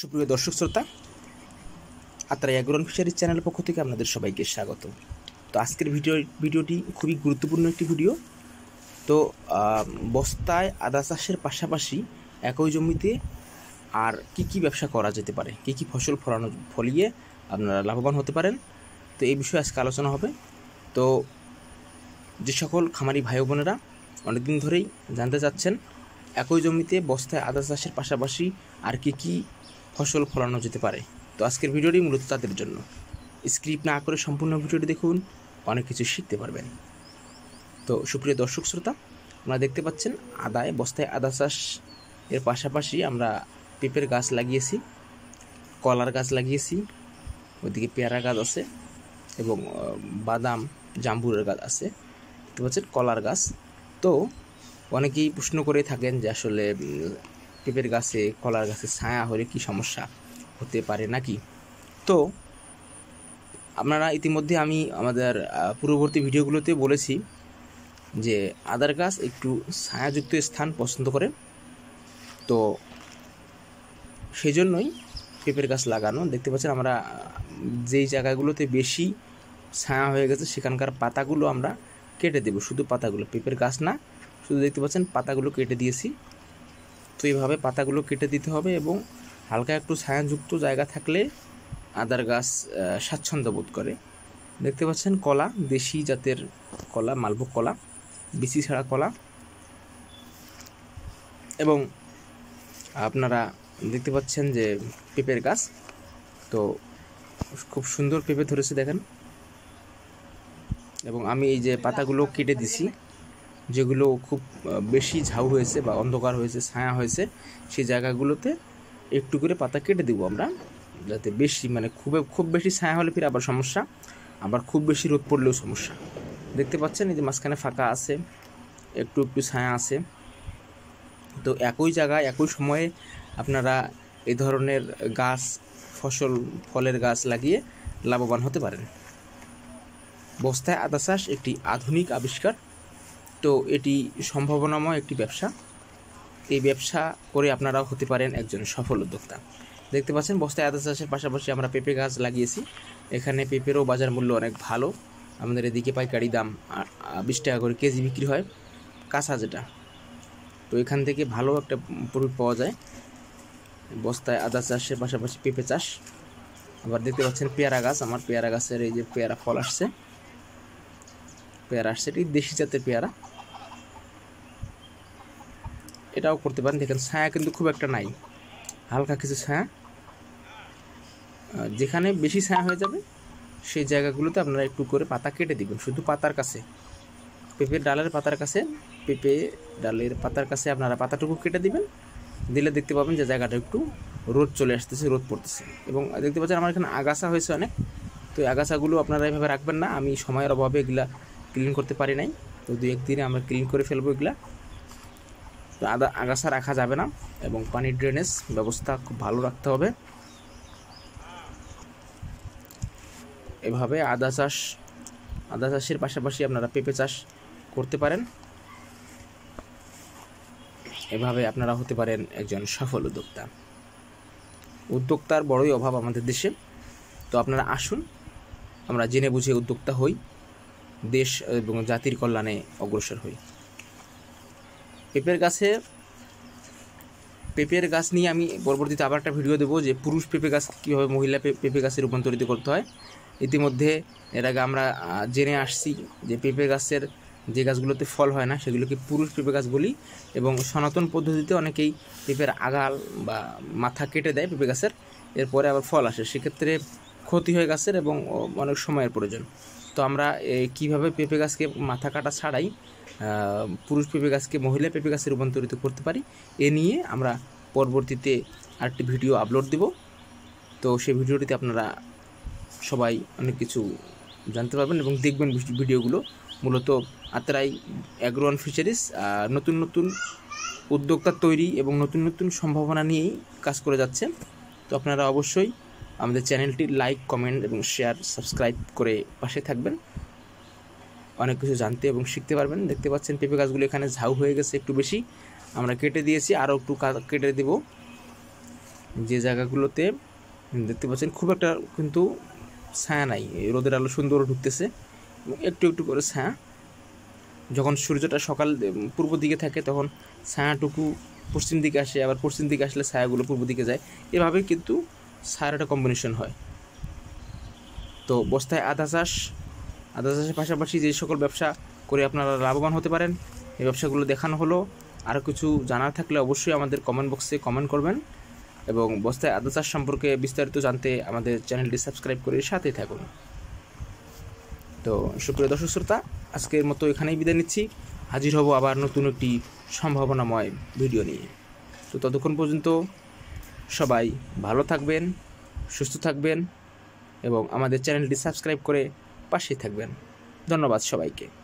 সুপ্রিয় দর্শক শ্রোতা আত্রাই অ্যাগ্রন ফিশারিজ চ্যানেল পক্ষ থেকে আপনাদের সবাইকে স্বাগত তো আজকের ভিডিও ভিডিওটি খুবই গুরুত্বপূর্ণ একটি ভিডিও তো বস্তায় আদা চাষের পাশাপাশি একই জমিতে আর কি কি ব্যবসা করা যেতে পারে কি কি ফসল ফলানো ফলিয়ে আপনারা লাভবান হতে পারেন তো এই বিষয়ে আজকে আলোচনা হবে তো যে সকল খামারি ভাই বোনেরা অনেকদিন ধরেই জানতে চাচ্ছেন একই জমিতে বস্তায় আদা চাষের পাশাপাশি আর কি কি ফসল ফলানো যেতে পারে তো আজকের ভিডিওটি মূলত তাদের জন্য স্ক্রিপ্ট না করে সম্পূর্ণ ভিডিওটি দেখুন অনেক কিছু শিখতে পারবেন তো সুপ্রিয় দর্শক শ্রোতা আপনারা দেখতে পাচ্ছেন আদায় বস্তায় আদা চাষ এর পাশাপাশি আমরা পেঁপের গাছ লাগিয়েছি কলার গাছ লাগিয়েছি ওইদিকে পেয়ারা গাছ আছে এবং বাদাম জাম্বুরের গাছ আছে দেখতে পাচ্ছেন কলার গাছ তো অনেকেই প্রশ্ন করে থাকেন যে আসলে পেঁপের গাছে কলার গাছে ছায়া হলে কি সমস্যা হতে পারে নাকি তো আপনারা ইতিমধ্যে আমি আমাদের পূর্ববর্তী ভিডিওগুলোতে বলেছি যে আদার গাছ একটু ছায়াযুক্ত স্থান পছন্দ করে তো সেজন্যই পেঁপের গাছ লাগানো দেখতে পাচ্ছেন আমরা যেই জায়গাগুলোতে বেশি ছায়া হয়ে গেছে সেখানকার পাতাগুলো আমরা কেটে দেব শুধু পাতাগুলো পেঁপের গাছ না শুধু দেখতে পাচ্ছেন পাতাগুলো কেটে দিয়েছি তো এইভাবে পাতাগুলো কেটে দিতে হবে এবং হালকা একটু ছায়াযুক্ত জায়গা থাকলে আদার গাছ স্বাচ্ছন্দ্য বোধ করে দেখতে পাচ্ছেন কলা দেশি জাতের কলা মালভোগ কলা বিচি ছাড়া কলা এবং আপনারা দেখতে পাচ্ছেন যে পেঁপের গাছ তো খুব সুন্দর পেঁপে ধরেছে দেখেন এবং আমি এই যে পাতাগুলো কেটে দিছি যেগুলো খুব বেশি ঝাউ হয়েছে বা অন্ধকার হয়েছে ছায়া হয়েছে সেই জায়গাগুলোতে একটু করে পাতা কেটে দেবো আমরা যাতে বেশি মানে খুব খুব বেশি ছায়া হলে ফিরে আবার সমস্যা আবার খুব বেশি রোদ পড়লেও সমস্যা দেখতে পাচ্ছেন এই যে মাঝখানে ফাঁকা আছে একটু একটু ছায়া আছে তো একই জায়গায় একই সময়ে আপনারা এই ধরনের গাছ ফসল ফলের গাছ লাগিয়ে লাভবান হতে পারেন বস্তায় আদা চাষ একটি আধুনিক আবিষ্কার তো এটি সম্ভাবনাময় একটি ব্যবসা এই ব্যবসা করে আপনারাও হতে পারেন একজন সফল উদ্যোক্তা দেখতে পাচ্ছেন বস্তায় আদা চাষের পাশাপাশি আমরা পেঁপে গাছ লাগিয়েছি এখানে পেঁপেরও বাজার মূল্য অনেক ভালো আমাদের এদিকে পাইকারি দাম বিশ টাকা করে কেজি বিক্রি হয় কাঁচা যেটা তো এখান থেকে ভালো একটা প্রফিট পাওয়া যায় বস্তায় আদা চাষের পাশাপাশি পেঁপে চাষ আবার দেখতে পাচ্ছেন পেয়ারা গাছ আমার পেয়ারা গাছের এই যে পেয়ারা ফল আসছে পেয়ারা আসছে এটি দেশি জাতের পেয়ারা এটাও করতে পারেন দেখেন ছায়া কিন্তু খুব একটা নাই হালকা কিছু ছায়া যেখানে বেশি ছায়া হয়ে যাবে সেই জায়গাগুলোতে আপনারা একটু করে পাতা কেটে দিবেন শুধু পাতার কাছে পেঁপের ডালের পাতার কাছে পেঁপে ডালের পাতার কাছে আপনারা পাতাটুকু কেটে দিবেন দিলে দেখতে পাবেন যে জায়গাটা একটু রোদ চলে আসতেছে রোদ পড়তেছে এবং দেখতে পাচ্ছেন আমার এখানে আগাছা হয়েছে অনেক তো এই আগাছাগুলো আপনারা এভাবে রাখবেন না আমি সময়ের অভাবে এগুলা ক্লিন করতে পারি নাই তো দু একদিনে আমরা ক্লিন করে ফেলবো এগুলা আদা আগাছা রাখা যাবে না এবং পানির ড্রেনেজ ব্যবস্থা খুব ভালো রাখতে হবে এভাবে আদা চাষ আদা চাষের পাশাপাশি আপনারা পেঁপে চাষ করতে পারেন এভাবে আপনারা হতে পারেন একজন সফল উদ্যোক্তা উদ্যোক্তার বড়ই অভাব আমাদের দেশে তো আপনারা আসুন আমরা জেনে বুঝে উদ্যোক্তা হই দেশ এবং জাতির কল্যাণে অগ্রসর হই পেঁপের গাছে পেঁপের গাছ নিয়ে আমি পরবর্তীতে আবার একটা ভিডিও দেবো যে পুরুষ পেঁপে গাছ কীভাবে মহিলা পেঁপে গাছে রূপান্তরিত করতে হয় ইতিমধ্যে এর আগে আমরা জেনে আসছি যে পেঁপে গাছের যে গাছগুলোতে ফল হয় না সেগুলোকে পুরুষ পেঁপে গাছ বলি এবং সনাতন পদ্ধতিতে অনেকেই পেঁপের আগাল বা মাথা কেটে দেয় পেঁপে গাছের এরপরে আবার ফল আসে সেক্ষেত্রে ক্ষতি হয় গাছের এবং অনেক সময়ের প্রয়োজন তো আমরা কিভাবে পেঁপে গাছকে মাথা কাটা ছাড়াই পুরুষ পেঁপে গাছকে মহিলা পেঁপে গাছে রূপান্তরিত করতে পারি এ নিয়ে আমরা পরবর্তীতে আরেকটি ভিডিও আপলোড দেব তো সেই ভিডিওটিতে আপনারা সবাই অনেক কিছু জানতে পারবেন এবং দেখবেন ভিডিওগুলো মূলত আত্রাই অ্যাগ্রোয়ান ফিচারিস নতুন নতুন উদ্যোক্তা তৈরি এবং নতুন নতুন সম্ভাবনা নিয়েই কাজ করে যাচ্ছে তো আপনারা অবশ্যই আমাদের চ্যানেলটি লাইক কমেন্ট এবং শেয়ার সাবস্ক্রাইব করে পাশে থাকবেন অনেক কিছু জানতে এবং শিখতে পারবেন দেখতে পাচ্ছেন পেঁপে গাছগুলো এখানে ঝাউ হয়ে গেছে একটু বেশি আমরা কেটে দিয়েছি আরও একটু কেটে দেব যে জায়গাগুলোতে দেখতে পাচ্ছেন খুব একটা কিন্তু ছায়া নাই রোদের আলো সুন্দর ঢুকতেছে একটু একটু করে ছায়া যখন সূর্যটা সকাল পূর্ব দিকে থাকে তখন ছায়াটুকু পশ্চিম দিকে আসে আবার পশ্চিম দিকে আসলে ছায়াগুলো পূর্ব দিকে যায় এভাবে কিন্তু ছায়ার একটা কম্বিনেশন হয় তো বস্তায় আদা চাষ আদা চাষের পাশাপাশি যে সকল ব্যবসা করে আপনারা লাভবান হতে পারেন এই ব্যবসাগুলো দেখানো হলো আরও কিছু জানার থাকলে অবশ্যই আমাদের কমেন্ট বক্সে কমেন্ট করবেন এবং বস্তায় আদা চাষ সম্পর্কে বিস্তারিত জানতে আমাদের চ্যানেলটি সাবস্ক্রাইব করে সাথে থাকুন তো সুপ্রিয় দর্শক শ্রোতা আজকের মতো এখানেই বিদায় নিচ্ছি হাজির হব আবার নতুন একটি সম্ভাবনাময় ভিডিও নিয়ে তো ততক্ষণ পর্যন্ত সবাই ভালো থাকবেন সুস্থ থাকবেন এবং আমাদের চ্যানেলটি সাবস্ক্রাইব করে পাশে থাকবেন ধন্যবাদ সবাইকে